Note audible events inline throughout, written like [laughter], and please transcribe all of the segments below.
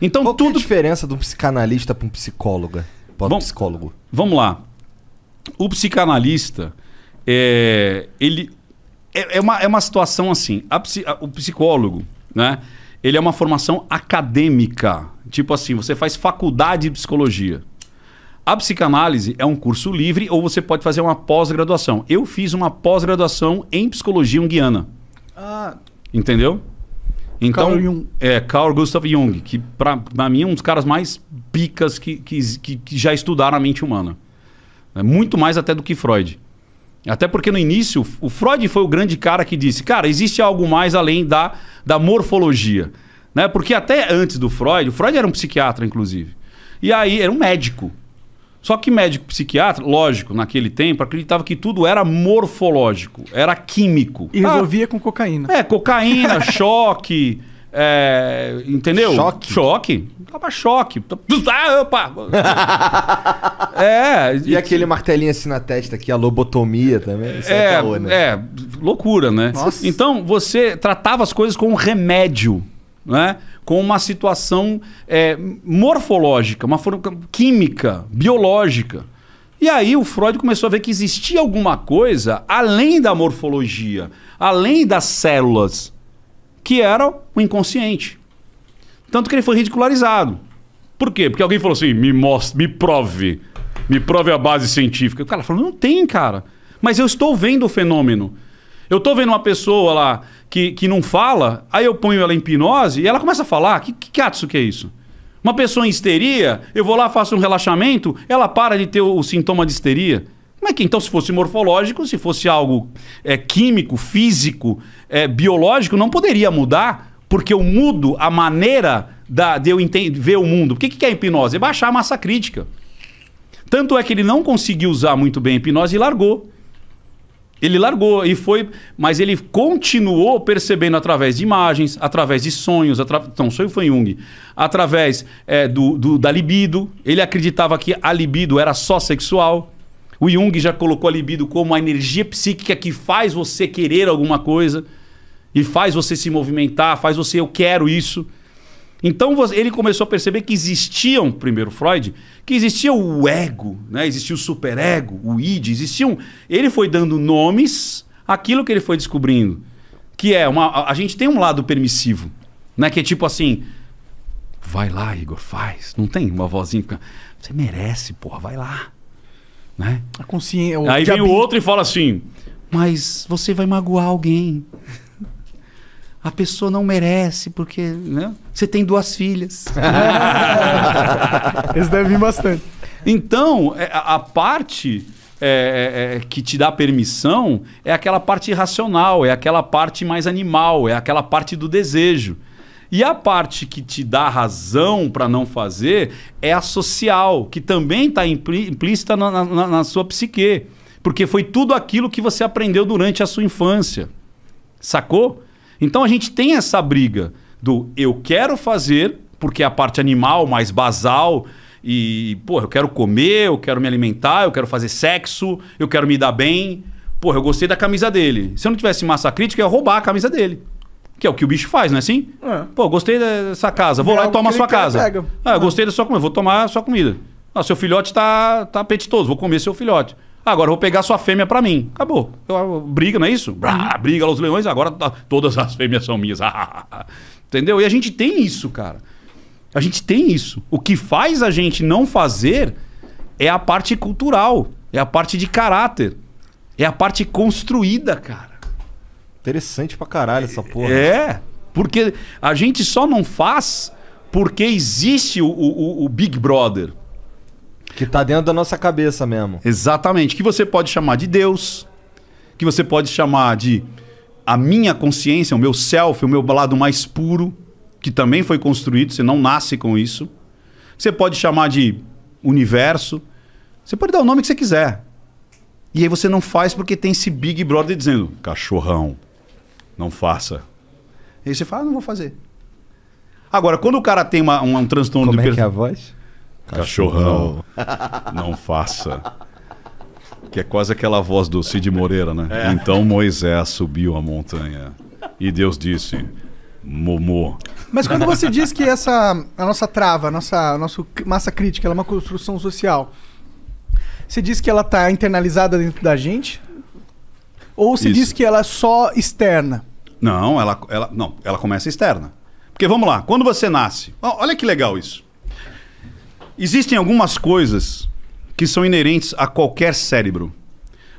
Então Qual tudo. Qual é a diferença do um psicanalista para um psicólogo. Para um vamos, psicólogo? Vamos lá. O psicanalista é, ele é, é uma, é uma situação assim. A, o psicólogo, né? Ele é uma formação acadêmica. Tipo assim, você faz faculdade de psicologia. A psicanálise é um curso livre ou você pode fazer uma pós-graduação. Eu fiz uma pós-graduação em psicologia unguiana. Ah. Entendeu? Então, Carl Jung. É, Carl Gustav Jung, que pra, mim é um dos caras mais picas que, que, que, que já estudaram a mente humana. É muito mais até do que Freud. Até porque no início, o Freud foi o grande cara que disse: cara, existe algo mais além da, da morfologia. Né? Porque até antes do Freud, o Freud era um psiquiatra, inclusive. E aí, era um médico. Só que médico psiquiatra, lógico, naquele tempo, acreditava que tudo era morfológico, era químico. E ah, resolvia ah, com cocaína. É, cocaína, [laughs] choque. É, entendeu? Choque. Choque. Tava choque. Ah, opa! [laughs] é. E, e aquele martelinho assim na testa aqui, é a lobotomia também. Isso é, é, tá caô, né? é, loucura, né? Nossa. Então, você tratava as coisas com um remédio né? com uma situação é, morfológica, uma química, biológica. E aí o Freud começou a ver que existia alguma coisa além da morfologia, além das células, que era o inconsciente. Tanto que ele foi ridicularizado. Por quê? Porque alguém falou assim: me mostre, me prove, me prove a base científica. O cara falou: não tem, cara. Mas eu estou vendo o fenômeno. Eu tô vendo uma pessoa lá que, que não fala, aí eu ponho ela em hipnose e ela começa a falar. Que, que catso que é isso? Uma pessoa em histeria, eu vou lá, faço um relaxamento, ela para de ter o, o sintoma de histeria. Como é que então, se fosse morfológico, se fosse algo é, químico, físico, é, biológico, não poderia mudar, porque eu mudo a maneira da, de eu ver o mundo. O que, que é hipnose? É baixar a massa crítica. Tanto é que ele não conseguiu usar muito bem a hipnose e largou. Ele largou e foi, mas ele continuou percebendo através de imagens, através de sonhos, atra... então sonho foi Jung, através é, do, do, da libido. Ele acreditava que a libido era só sexual. O Jung já colocou a libido como a energia psíquica que faz você querer alguma coisa e faz você se movimentar, faz você eu quero isso. Então ele começou a perceber que existiam, primeiro Freud, que existia o ego, né? existia o superego, o id, existiam. Ele foi dando nomes àquilo que ele foi descobrindo. Que é uma. A gente tem um lado permissivo, né? Que é tipo assim. Vai lá, Igor, faz. Não tem uma vozinha que Você merece, porra, vai lá. Né? A consciência. Aí vem o outro e fala assim: Mas você vai magoar alguém a pessoa não merece, porque né? você tem duas filhas. Eles [laughs] devem vir bastante. Então, é, a parte é, é, é, que te dá permissão é aquela parte irracional, é aquela parte mais animal, é aquela parte do desejo. E a parte que te dá razão para não fazer é a social, que também está implícita na, na, na sua psique. Porque foi tudo aquilo que você aprendeu durante a sua infância. Sacou? Então a gente tem essa briga do eu quero fazer, porque é a parte animal mais basal, e, pô, eu quero comer, eu quero me alimentar, eu quero fazer sexo, eu quero me dar bem. Pô, eu gostei da camisa dele. Se eu não tivesse massa crítica, eu ia roubar a camisa dele. Que é o que o bicho faz, não é assim? É. Pô, gostei dessa casa, vou é lá e tomo a sua casa. Ah, eu é. gostei da sua comida, vou tomar a sua comida. Ah, seu filhote tá, tá apetitoso, vou comer seu filhote. Ah, agora eu vou pegar sua fêmea para mim. Acabou. Eu, eu, briga, não é isso? Brá, uhum. briga os leões, agora tá, todas as fêmeas são minhas. [laughs] Entendeu? E a gente tem isso, cara. A gente tem isso. O que faz a gente não fazer é a parte cultural, é a parte de caráter, é a parte construída, cara. Interessante pra caralho essa porra. É, porque a gente só não faz porque existe o, o, o Big Brother. Que está dentro da nossa cabeça mesmo. Exatamente. Que você pode chamar de Deus, que você pode chamar de a minha consciência, o meu self, o meu lado mais puro, que também foi construído, você não nasce com isso. Você pode chamar de universo. Você pode dar o nome que você quiser. E aí você não faz porque tem esse Big Brother dizendo: cachorrão, não faça. E aí você fala: ah, não vou fazer. Agora, quando o cara tem uma, um, um transtorno Como de. Como é que é a voz? Cachorrão. Não faça. Que é quase aquela voz do Cid Moreira, né? É. Então Moisés subiu a montanha e Deus disse: Momô. Mas quando você diz que essa a nossa trava, a nossa a nossa massa crítica, ela é uma construção social, você diz que ela está internalizada dentro da gente? Ou você Isso. diz que ela é só externa? Não, ela, ela, não, ela começa externa. Porque vamos lá, quando você nasce, olha que legal isso. Existem algumas coisas que são inerentes a qualquer cérebro.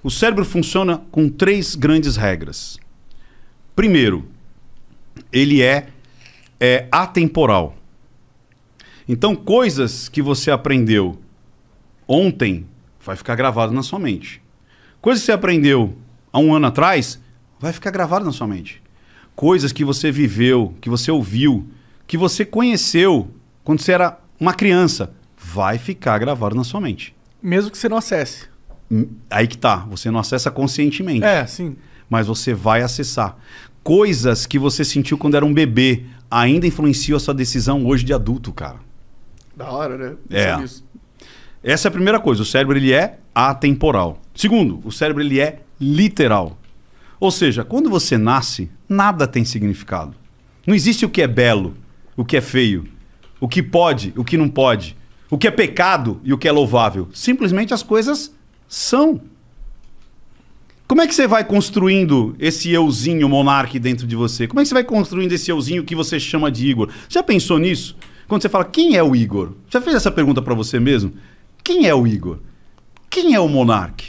O cérebro funciona com três grandes regras. Primeiro, ele é, é atemporal. Então, coisas que você aprendeu ontem vai ficar gravado na sua mente. Coisas que você aprendeu há um ano atrás vai ficar gravado na sua mente. Coisas que você viveu, que você ouviu, que você conheceu quando você era uma criança vai ficar gravado na sua mente. Mesmo que você não acesse. Hum, aí que tá, você não acessa conscientemente. É, sim. Mas você vai acessar. Coisas que você sentiu quando era um bebê ainda influenciam a sua decisão hoje de adulto, cara. Da hora, né? É. é Essa é a primeira coisa. O cérebro ele é atemporal. Segundo, o cérebro ele é literal. Ou seja, quando você nasce, nada tem significado. Não existe o que é belo, o que é feio, o que pode, o que não pode o que é pecado e o que é louvável. Simplesmente as coisas são. Como é que você vai construindo esse euzinho monarca dentro de você? Como é que você vai construindo esse euzinho que você chama de Igor? Já pensou nisso? Quando você fala, quem é o Igor? Já fez essa pergunta para você mesmo? Quem é o Igor? Quem é o monarca?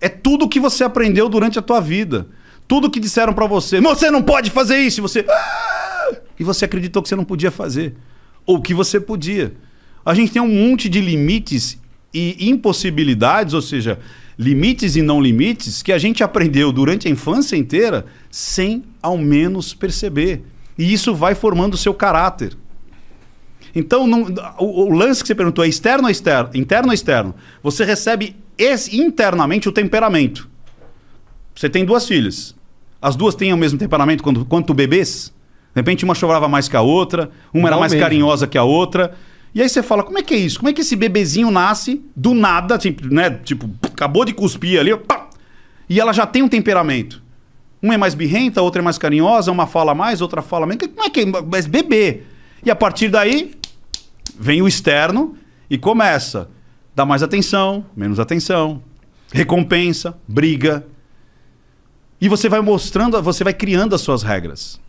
É tudo que você aprendeu durante a tua vida. Tudo que disseram para você. Você não pode fazer isso. você... Ah! E você acreditou que você não podia fazer o que você podia. A gente tem um monte de limites e impossibilidades, ou seja, limites e não limites, que a gente aprendeu durante a infância inteira sem ao menos perceber. E isso vai formando o seu caráter. Então, não, o, o, lance que você perguntou é externo ou externo? Interno ou externo? Você recebe internamente o temperamento. Você tem duas filhas. As duas têm o mesmo temperamento quanto, quanto bebês? De repente uma chorava mais que a outra, uma era mais mesmo. carinhosa que a outra. E aí você fala, como é que é isso? Como é que esse bebezinho nasce do nada, tipo, né? Tipo, acabou de cuspir ali, pá, e ela já tem um temperamento. Uma é mais birrenta, outra é mais carinhosa, uma fala mais, outra fala menos. Como é que é? Mas é bebê. E a partir daí, vem o externo e começa. Dá mais atenção, menos atenção, recompensa, briga. E você vai mostrando, você vai criando as suas regras.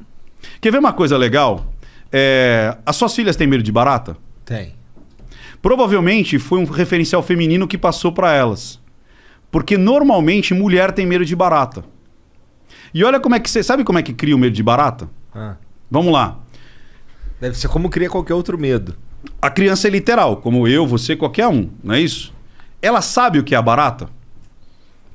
Quer ver uma coisa legal? É, as suas filhas têm medo de barata? Tem. Provavelmente foi um referencial feminino que passou para elas. Porque normalmente mulher tem medo de barata. E olha como é que você. Sabe como é que cria o medo de barata? Ah. Vamos lá. Deve ser como cria qualquer outro medo. A criança é literal, como eu, você, qualquer um, não é isso? Ela sabe o que é a barata?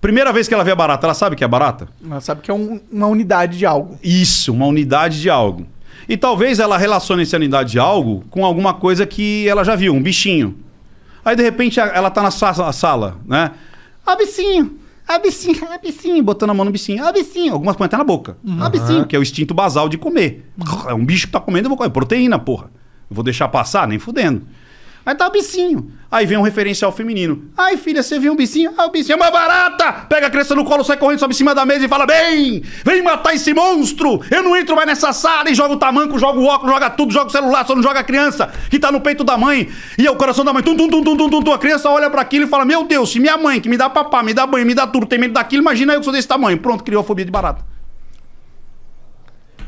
Primeira vez que ela vê a barata, ela sabe que é barata? Ela sabe que é um- uma unidade de algo. Isso, uma unidade de algo. E talvez ela relacione essa unidade de algo com alguma coisa que ela já viu, um bichinho. Aí de repente ela tá na sala, né? Ah, bichinho, ah, bichinho, ah, bichinho, botando a mão no bichinho, ah, bichinho. Algumas põem até na boca. Ah, bichinho, que é o instinto basal de comer. É um bicho que tá comendo, eu vou comer. É proteína, porra. Eu vou deixar passar? Nem fudendo. Aí tá o bicinho. Aí vem um referencial feminino. Ai, filha, você viu um bicinho? Ah, o bicinho é uma barata! Pega a criança no colo, sai correndo, sobe em cima da mesa e fala: Bem, vem matar esse monstro! Eu não entro mais nessa sala e jogo o tamanco, jogo o óculos, joga tudo, joga o celular, só não joga a criança que tá no peito da mãe. E é o coração da mãe. Tum, tum, tum, tum, tum, tum, A criança olha para aquilo e fala: Meu Deus, se minha mãe que me dá papá, me dá banho, me dá tudo, tem medo daquilo, imagina eu que sou desse tamanho. Pronto, criou a fobia de barata.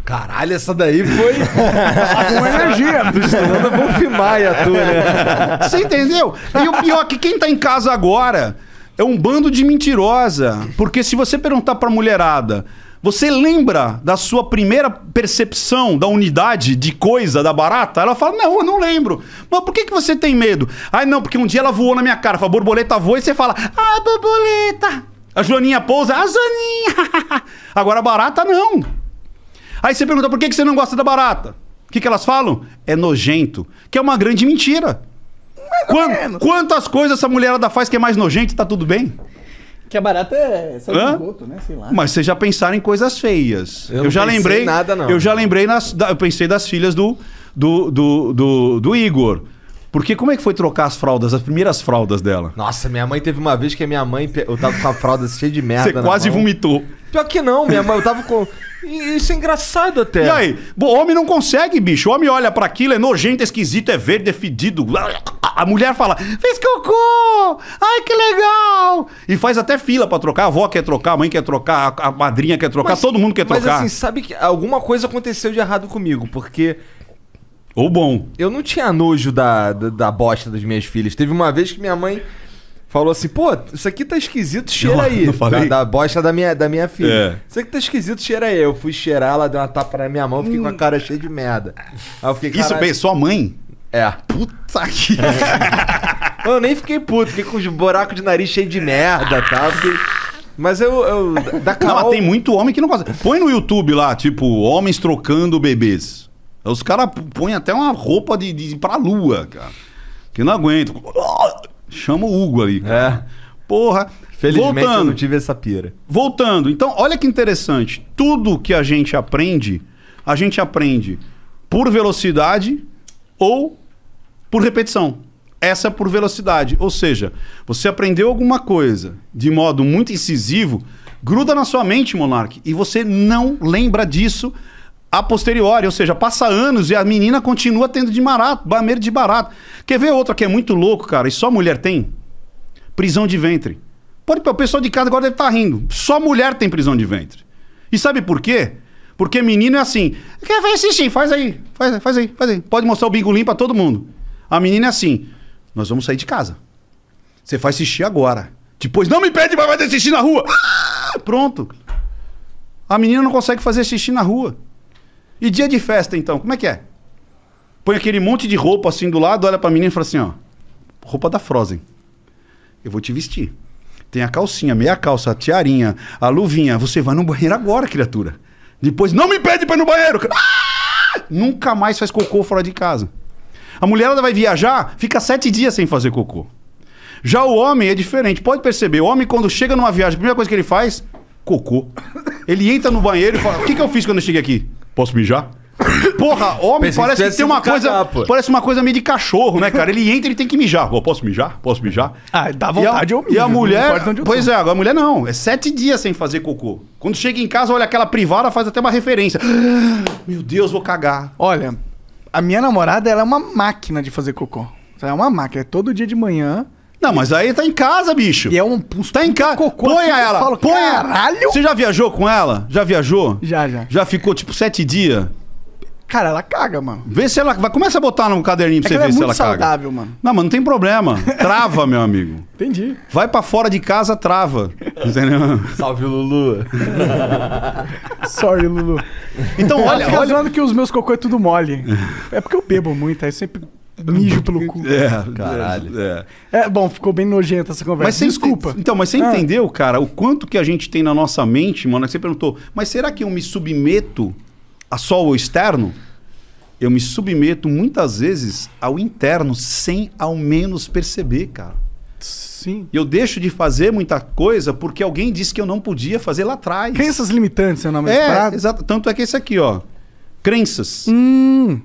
Caralho, essa daí foi [laughs] com energia. Tu [laughs] estudando Wolf Maia, tu, né? [laughs] Você entendeu? E o pior é que quem tá em casa agora é um bando de mentirosa. Porque se você perguntar pra mulherada, você lembra da sua primeira percepção da unidade de coisa da barata? Ela fala, não, eu não lembro. Mas por que, que você tem medo? Ai, não, porque um dia ela voou na minha cara. Fala, borboleta voa e você fala, ah, borboleta. A Joaninha pousa, a Joaninha. Agora a barata não. Aí você pergunta por que você não gosta da barata? O que, que elas falam? É nojento. Que é uma grande mentira. Quanto, quantas coisas essa mulherada faz que é mais nojento e tá tudo bem? Que a barata é só esgoto, né? Sei lá. Mas vocês já pensaram em coisas feias. Eu, eu já lembrei. nada, não. Eu já lembrei, nas, da, eu pensei das filhas do, do, do, do, do Igor. Porque como é que foi trocar as fraldas, as primeiras fraldas dela? Nossa, minha mãe teve uma vez que a minha mãe. Eu tava com a fralda cheia de merda. Você quase mão. vomitou. Pior que não, minha mãe, eu tava com. Isso é engraçado até. E aí? Bom, homem não consegue, bicho. O homem olha para aquilo, é nojento, é esquisito, é verde, é fedido. A mulher fala, fez cocô! Ai, que legal! E faz até fila para trocar. A avó quer trocar, a mãe quer trocar, a madrinha quer trocar, mas, todo mundo quer trocar. Mas assim, sabe que alguma coisa aconteceu de errado comigo, porque... Ou bom. Eu não tinha nojo da, da, da bosta das minhas filhas. Teve uma vez que minha mãe falou assim, pô, isso aqui tá esquisito, cheira aí. Não, não falei? Da, da bosta da minha, da minha filha. É. Isso aqui tá esquisito, cheira aí. Eu fui cheirar, ela deu uma tapa na minha mão, fiquei com a hum. cara cheia de merda. Aí eu fiquei, Isso bem, sua mãe? É. Puta que... [laughs] eu nem fiquei puto, fiquei com os buracos de nariz cheio de merda, tá? Fiquei... Mas eu. eu da Carol... Não, mas tem muito homem que não gosta. Põe no YouTube lá, tipo, homens trocando bebês. Os caras põem até uma roupa de, de, pra lua, cara. Que não aguento. Chama o Hugo ali, cara. É. Porra. Felizmente voltando, eu não tive essa pira. Voltando. Então, olha que interessante. Tudo que a gente aprende, a gente aprende por velocidade ou por repetição. Essa é por velocidade. Ou seja, você aprendeu alguma coisa de modo muito incisivo, gruda na sua mente, Monark, e você não lembra disso a posteriori, ou seja, passa anos e a menina continua tendo de barato, bameiro de barato. Quer ver outra que é muito louco, cara, e só mulher tem? Prisão de ventre. Pode, o pessoal de casa agora deve estar tá rindo. Só mulher tem prisão de ventre. E sabe por quê? Porque menino é assim. Quer ver xixi? Faz aí, faz, faz aí, faz aí. Pode mostrar o bingolim para todo mundo. A menina é assim. Nós vamos sair de casa. Você faz xixi agora. Depois não me pede mais fazer xixi na rua. Ah, pronto. A menina não consegue fazer xixi na rua. E dia de festa, então, como é que é? Põe aquele monte de roupa assim do lado, olha pra menina e fala assim, ó. Roupa da Frozen. Eu vou te vestir. Tem a calcinha, meia calça, a tiarinha, a luvinha. Você vai no banheiro agora, criatura. Depois, não me pede pra ir no banheiro! Ah! Nunca mais faz cocô fora de casa. A ela vai viajar, fica sete dias sem fazer cocô. Já o homem é diferente. Pode perceber, o homem quando chega numa viagem, a primeira coisa que ele faz, cocô. Ele entra no banheiro e fala, o que, que eu fiz quando eu cheguei aqui? Posso mijar? Porra, homem Pensei parece que, que tem uma coisa. Cagar, parece uma coisa meio de cachorro, né, cara? Ele entra e tem que mijar. Pô, posso mijar? Posso mijar? Ah, dá vontade, ou a, E a mulher. Pois é, a mulher não. É sete dias sem fazer cocô. Quando chega em casa, olha aquela privada, faz até uma referência. [gasps] Meu Deus, vou cagar. Olha, a minha namorada, ela é uma máquina de fazer cocô. É uma máquina. É todo dia de manhã. Não, mas aí tá em casa, bicho. E é um pus, Tá em casa. Cocô, assim, põe assim, ela. Falo, põe caralho. Você já viajou com ela? Já viajou? Já, já. Já ficou tipo sete dias? Cara, ela caga, mano. Vê se ela. Vai, começa a botar no caderninho pra é você ver é se ela saudável, caga. saudável, mano. Não, mas não tem problema. Trava, meu amigo. [laughs] Entendi. Vai para fora de casa, trava. Entendeu? Salve, Lulu. [laughs] Sorry, Lulu. Então, olha. Eu olha... que os meus cocô é tudo mole. É porque eu bebo muito, aí sempre Mijo pelo cu. É, é, caralho. É. é. bom, ficou bem nojenta essa conversa. Mas Desculpa. Então, mas você ah. entendeu, cara, o quanto que a gente tem na nossa mente, mano? Que você perguntou, mas será que eu me submeto a só o externo? Eu me submeto muitas vezes ao interno sem ao menos perceber, cara. Sim. Eu deixo de fazer muita coisa porque alguém disse que eu não podia fazer lá atrás. Crenças limitantes, é o nome é, é exato. Tanto é que esse aqui, ó. Crenças. Hum.